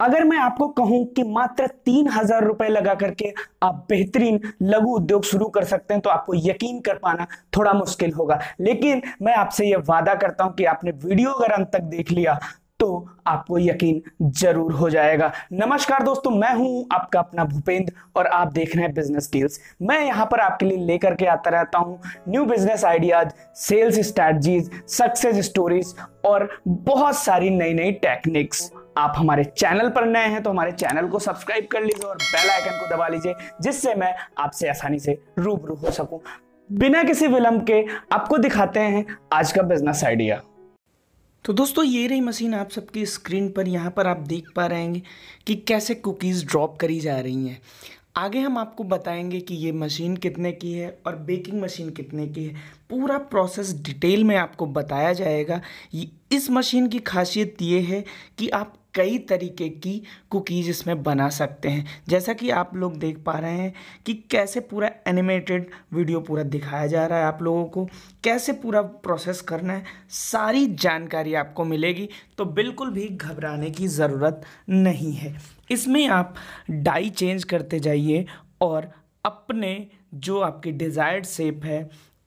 अगर मैं आपको कहूं कि मात्र तीन हजार रुपए लगा करके आप बेहतरीन लघु उद्योग शुरू कर सकते हैं तो आपको यकीन कर पाना थोड़ा मुश्किल होगा लेकिन मैं आपसे यह वादा करता हूं कि आपने वीडियो अगर अंत तक देख लिया तो आपको यकीन जरूर हो जाएगा नमस्कार दोस्तों मैं हूं आपका अपना भूपेंद्र और आप देख रहे हैं बिजनेस डील्स मैं यहां पर आपके लिए लेकर के आता रहता हूं new business ideas sales strategies success stories और बहुत सारी नई नई टेक्निक्स आप हमारे चैनल पर नए हैं तो हमारे चैनल को सब्सक्राइब कर लीजिए और बेल आइकन को दबा लीजिए जिससे मैं आपसे आसानी से रूबरू हो सकूं बिना किसी विलंब के आपको दिखाते हैं आज का बिजनेस आइडिया तो दोस्तों ये रही मशीन आप सबकी स्क्रीन पर यहाँ पर आप देख पा रहे हैं कि कैसे कुकीज़ ड्रॉप करी जा रही हैं आगे हम आपको बताएंगे कि ये मशीन कितने की है और बेकिंग मशीन कितने की है पूरा प्रोसेस डिटेल में आपको बताया जाएगा इस मशीन की खासियत ये है कि आप कई तरीके की कुकीज़ इसमें बना सकते हैं जैसा कि आप लोग देख पा रहे हैं कि कैसे पूरा एनिमेटेड वीडियो पूरा दिखाया जा रहा है आप लोगों को कैसे पूरा प्रोसेस करना है सारी जानकारी आपको मिलेगी तो बिल्कुल भी घबराने की ज़रूरत नहीं है इसमें आप डाई चेंज करते जाइए और अपने जो आपके डिज़ायर्ड शेप है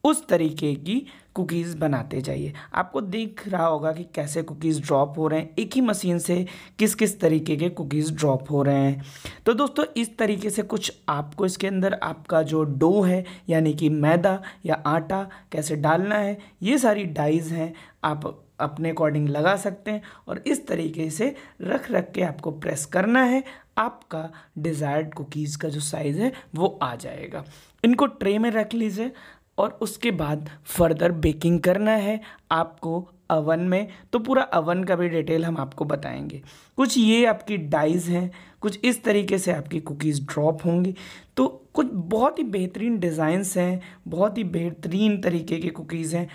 उस तरीके की कुकीज़ बनाते जाइए आपको दिख रहा होगा कि कैसे कुकीज़ ड्रॉप हो रहे हैं एक ही मशीन से किस किस तरीके के कुकीज़ ड्रॉप हो रहे हैं तो दोस्तों इस तरीके से कुछ आपको इसके अंदर आपका जो डो है यानी कि मैदा या आटा कैसे डालना है ये सारी डाइज हैं आप अपने अकॉर्डिंग लगा सकते हैं और इस तरीके से रख रख के आपको प्रेस करना है आपका डिज़ायर्ड कुकीज़ का जो साइज़ है वो आ जाएगा इनको ट्रे में रख लीजिए और उसके बाद फर्दर बेकिंग करना है आपको अवन में तो पूरा अवन का भी डिटेल हम आपको बताएंगे कुछ ये आपकी डाइज हैं कुछ इस तरीके से आपकी कुकीज़ ड्रॉप होंगी तो कुछ बहुत ही बेहतरीन डिज़ाइंस हैं बहुत ही बेहतरीन तरीके के कुकीज़ हैं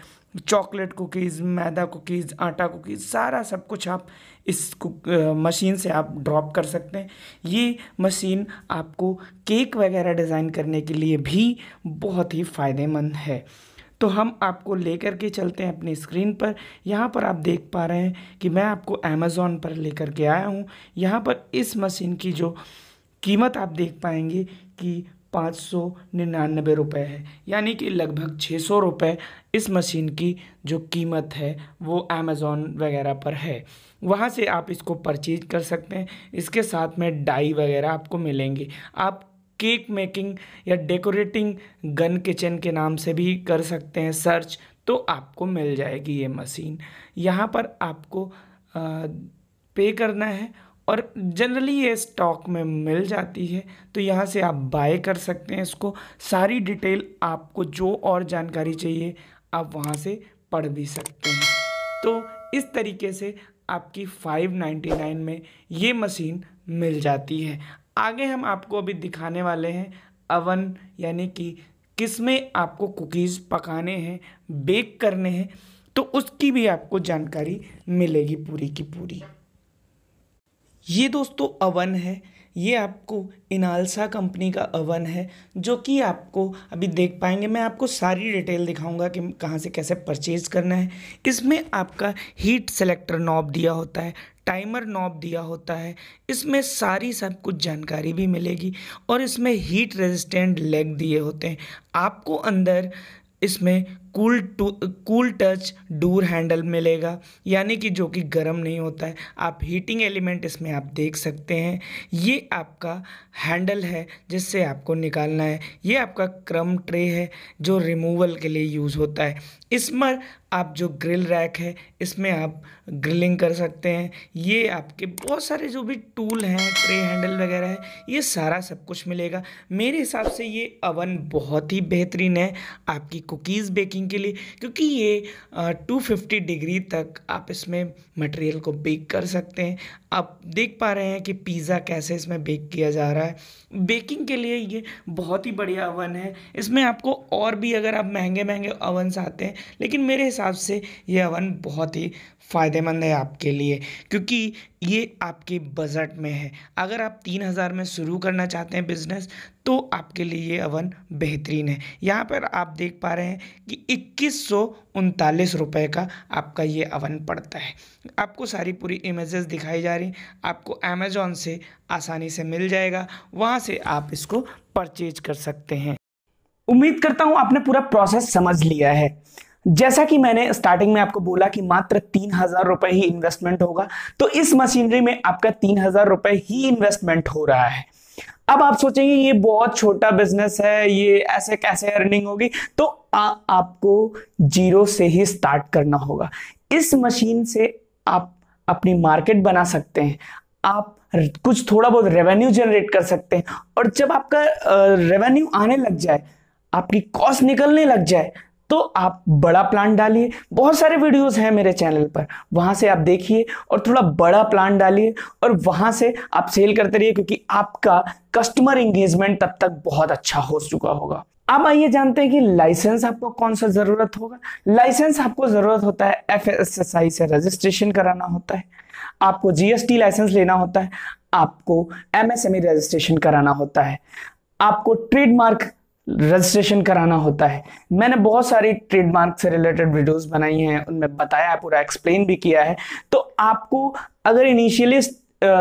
चॉकलेट कुकीज़ मैदा कुकीज़ आटा कुकीज़ सारा सब कुछ आप इस कुक मशीन से आप ड्रॉप कर सकते हैं ये मशीन आपको केक वगैरह डिज़ाइन करने के लिए भी बहुत ही फ़ायदेमंद है तो हम आपको लेकर के चलते हैं अपनी स्क्रीन पर यहाँ पर आप देख पा रहे हैं कि मैं आपको अमेज़ोन पर लेकर के आया हूँ यहाँ पर इस मशीन की जो कीमत आप देख पाएंगे कि पाँच सौ निन्यानवे रुपये है यानी कि लगभग छः सौ रुपये इस मशीन की जो कीमत है वो अमेज़ोन वगैरह पर है वहाँ से आप इसको परचेज कर सकते हैं इसके साथ में डाई वगैरह आपको मिलेंगी आप केक मेकिंग या डेकोरेटिंग गन किचन के नाम से भी कर सकते हैं सर्च तो आपको मिल जाएगी ये मशीन यहाँ पर आपको आ, पे करना है और जनरली ये स्टॉक में मिल जाती है तो यहाँ से आप बाय कर सकते हैं इसको सारी डिटेल आपको जो और जानकारी चाहिए आप वहाँ से पढ़ भी सकते हैं तो इस तरीके से आपकी 599 में ये मशीन मिल जाती है आगे हम आपको अभी दिखाने वाले हैं अवन यानी कि किस में आपको कुकीज़ पकाने हैं बेक करने हैं तो उसकी भी आपको जानकारी मिलेगी पूरी की पूरी ये दोस्तों अवन है ये आपको इनालसा कंपनी का अवन है जो कि आपको अभी देख पाएंगे मैं आपको सारी डिटेल दिखाऊंगा कि कहाँ से कैसे परचेज़ करना है इसमें आपका हीट सेलेक्टर नॉब दिया होता है टाइमर नॉब दिया होता है इसमें सारी सब कुछ जानकारी भी मिलेगी और इसमें हीट रेजिस्टेंट लेग दिए होते हैं आपको अंदर इसमें cool to cool touch door handle मिलेगा यानी कि जो कि गर्म नहीं होता है आप हीटिंग एलिमेंट इसमें आप देख सकते हैं ये आपका हैंडल है जिससे आपको निकालना है ये आपका क्रम ट्रे है जो रिमूवल के लिए यूज़ होता है इसमें आप जो ग्रिल रैक है इसमें आप ग्रिलिंग कर सकते हैं ये आपके बहुत सारे जो भी टूल हैं ट्रे हैंडल वगैरह है ये सारा सब कुछ मिलेगा मेरे हिसाब से ये अवन बहुत ही बेहतरीन है आपकी कुकीज़ बेकिंग के लिए क्योंकि ये 250 डिग्री तक आप इसमें मटेरियल को बेक कर सकते हैं आप देख पा रहे हैं कि पिज़्ज़ा कैसे इसमें बेक किया जा रहा है बेकिंग के लिए ये बहुत ही बढ़िया अवन है इसमें आपको और भी अगर आप महंगे महंगे अवन्स आते हैं लेकिन मेरे हिसाब से ये अवन बहुत ही फ़ायदेमंद है आपके लिए क्योंकि ये आपके बजट में है अगर आप तीन हज़ार में शुरू करना चाहते हैं बिज़नेस तो आपके लिए ये अवन बेहतरीन है यहाँ पर आप देख पा रहे हैं कि इक्कीस सौ उनतालीस का आपका ये अवन पड़ता है आपको सारी पूरी इमेजेस दिखाई जा रही आपको अमेज़ोन से आसानी से मिल जाएगा वहाँ से आप इसको परचेज कर सकते हैं उम्मीद करता हूँ आपने पूरा प्रोसेस समझ लिया है जैसा कि मैंने स्टार्टिंग में आपको बोला कि मात्र तीन हजार रुपए ही इन्वेस्टमेंट होगा तो इस मशीनरी में आपका तीन हजार रुपये ही इन्वेस्टमेंट हो रहा है अब आप सोचेंगे ये बहुत छोटा बिजनेस है ये ऐसे कैसे अर्निंग होगी तो आ, आपको जीरो से ही स्टार्ट करना होगा इस मशीन से आप अपनी मार्केट बना सकते हैं आप कुछ थोड़ा बहुत रेवेन्यू जनरेट कर सकते हैं और जब आपका रेवेन्यू आने लग जाए आपकी कॉस्ट निकलने लग जाए तो आप बड़ा प्लांट डालिए बहुत सारे वीडियोस हैं मेरे चैनल पर वहां से आप देखिए और थोड़ा बड़ा प्लांट डालिए और वहां से आप सेल करते रहिए क्योंकि आपका कस्टमर इंगेजमेंट तब तक बहुत अच्छा हो चुका होगा अब आइए जानते हैं कि लाइसेंस आपको कौन सा ज़रूरत होगा लाइसेंस आपको ज़रूरत होता है एफ एस आई से रजिस्ट्रेशन कराना होता है आपको जीएसटी लाइसेंस लेना होता है आपको एमएसएमई e रजिस्ट्रेशन कराना होता है आपको ट्रेडमार्क रजिस्ट्रेशन कराना होता है मैंने बहुत सारी ट्रेडमार्क से रिलेटेड वीडियोस बनाई हैं उनमें बताया है पूरा एक्सप्लेन भी किया है तो आपको अगर इनिशियली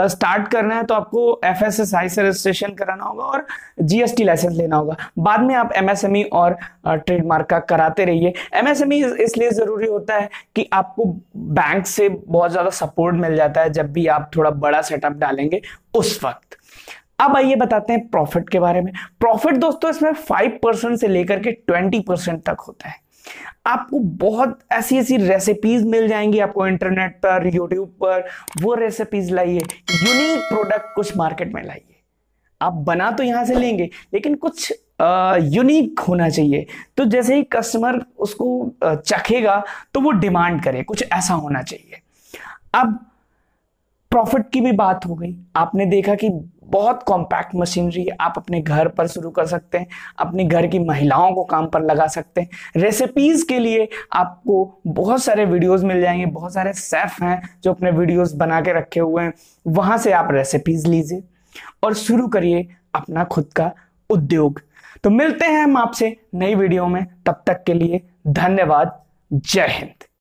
स्टार्ट करना है तो आपको एफ एस एस आई से रजिस्ट्रेशन कराना होगा और जीएसटी लाइसेंस लेना होगा बाद में आप एमएसएमई e और ट्रेडमार्क का कराते रहिए एमएसएमई e इसलिए ज़रूरी होता है कि आपको बैंक से बहुत ज़्यादा सपोर्ट मिल जाता है जब भी आप थोड़ा बड़ा सेटअप डालेंगे उस वक्त अब आइए बताते हैं प्रॉफिट के बारे में प्रॉफिट दोस्तों इसमें फाइव परसेंट से लेकर के ट्वेंटी परसेंट तक होता है आपको बहुत ऐसी ऐसी रेसिपीज मिल जाएंगी आपको इंटरनेट पर यूट्यूब पर वो रेसिपीज लाइए यूनिक प्रोडक्ट कुछ मार्केट में लाइए आप बना तो यहां से लेंगे लेकिन कुछ यूनिक होना चाहिए तो जैसे ही कस्टमर उसको चखेगा तो वो डिमांड करे कुछ ऐसा होना चाहिए अब प्रॉफिट की भी बात हो गई आपने देखा कि बहुत कॉम्पैक्ट मशीनरी आप अपने घर पर शुरू कर सकते हैं अपने घर की महिलाओं को काम पर लगा सकते हैं रेसिपीज़ के लिए आपको बहुत सारे वीडियोस मिल जाएंगे बहुत सारे सेफ हैं जो अपने वीडियोस बना के रखे हुए हैं वहां से आप रेसिपीज़ लीजिए और शुरू करिए अपना खुद का उद्योग तो मिलते हैं हम आपसे नई वीडियो में तब तक के लिए धन्यवाद जय हिंद